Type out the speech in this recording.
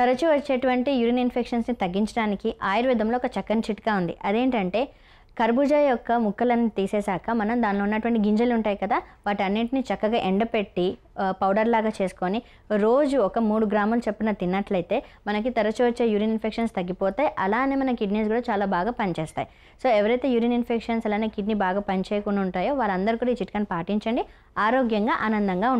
తరచూ వచ్చేటువంటి యూరిన్ ఇన్ఫెక్షన్స్ని తగ్గించడానికి ఆయుర్వేదంలో ఒక చక్కని చిట్కా ఉంది అదేంటంటే కర్బూజా యొక్క ముక్కలను తీసేశాక మనం దానిలో ఉన్నటువంటి గింజలు ఉంటాయి కదా వాటన్నింటిని చక్కగా ఎండపెట్టి పౌడర్ లాగా చేసుకొని రోజు ఒక మూడు గ్రాములు చెప్పిన తిన్నట్లయితే మనకి తరచూ వచ్చే యూరిన్ ఇన్ఫెక్షన్స్ తగ్గిపోతాయి అలానే మన కిడ్నీస్ కూడా చాలా బాగా పనిచేస్తాయి సో ఎవరైతే యూరిన్ ఇన్ఫెక్షన్స్ అలానే కిడ్నీ బాగా పనిచేయకుండా ఉంటాయో వాళ్ళందరూ కూడా ఈ చిట్కాను పాటించండి ఆరోగ్యంగా ఆనందంగా ఉండండి